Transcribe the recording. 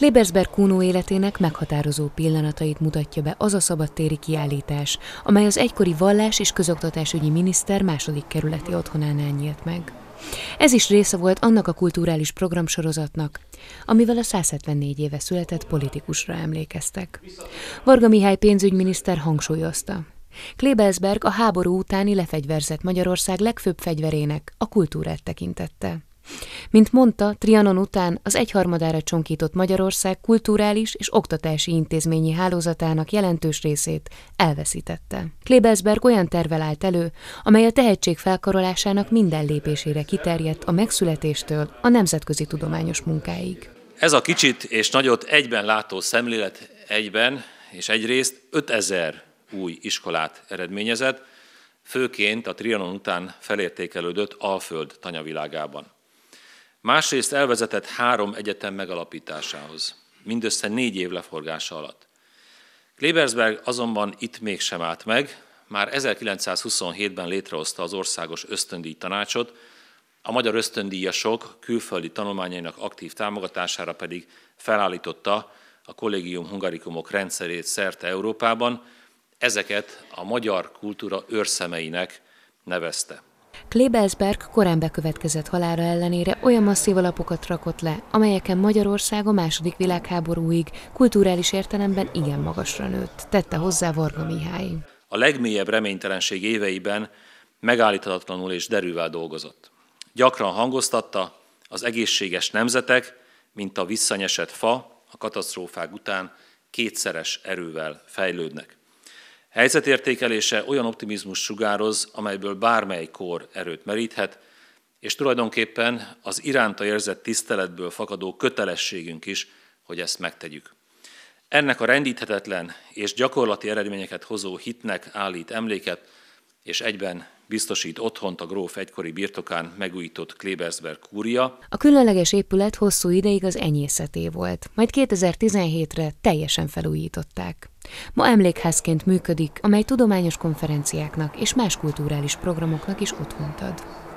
Klebersberg Kuno életének meghatározó pillanatait mutatja be az a szabadtéri kiállítás, amely az egykori vallás és közoktatásügyi miniszter második kerületi otthonánál nyílt meg. Ez is része volt annak a kulturális programsorozatnak, amivel a 174 éve született politikusra emlékeztek. Varga Mihály pénzügyminiszter hangsúlyozta. Klebelsberg a háború utáni lefegyverzett Magyarország legfőbb fegyverének, a kultúrát tekintette. Mint mondta, Trianon után az egyharmadára csonkított Magyarország kulturális és oktatási intézményi hálózatának jelentős részét elveszítette. Klebelsberg olyan tervel állt elő, amely a tehetség felkarolásának minden lépésére kiterjedt a megszületéstől a nemzetközi tudományos munkáig. Ez a kicsit és nagyot egyben látó szemlélet egyben és egyrészt 5000 új iskolát eredményezett, főként a Trianon után felértékelődött Alföld tanyavilágában. Másrészt elvezetett három egyetem megalapításához, mindössze négy év leforgása alatt. Klebersberg azonban itt mégsem állt meg, már 1927-ben létrehozta az Országos Ösztöndíj Tanácsot, a magyar ösztöndíjasok külföldi tanulmányainak aktív támogatására pedig felállította a kollégium Hungarikumok rendszerét szerte Európában, ezeket a magyar kultúra őrszemeinek nevezte. Klebelsberg korán bekövetkezett halára ellenére olyan masszív alapokat rakott le, amelyeken Magyarország a második világháborúig kulturális értelemben igen magasra nőtt, tette hozzá Varga Mihály. A legmélyebb reménytelenség éveiben megállíthatatlanul és derűvel dolgozott. Gyakran hangoztatta, az egészséges nemzetek, mint a visszanyesett fa, a katasztrófák után kétszeres erővel fejlődnek. Helyzetértékelése olyan optimizmus sugároz, amelyből bármely kor erőt meríthet, és tulajdonképpen az iránta érzett tiszteletből fakadó kötelességünk is, hogy ezt megtegyük. Ennek a rendíthetetlen és gyakorlati eredményeket hozó hitnek állít emléket, és egyben biztosít otthont a gróf egykori birtokán megújított Klebersberg kúria. A különleges épület hosszú ideig az enyészeté volt, majd 2017-re teljesen felújították. Ma emlékházként működik, amely tudományos konferenciáknak és más kulturális programoknak is otthont ad.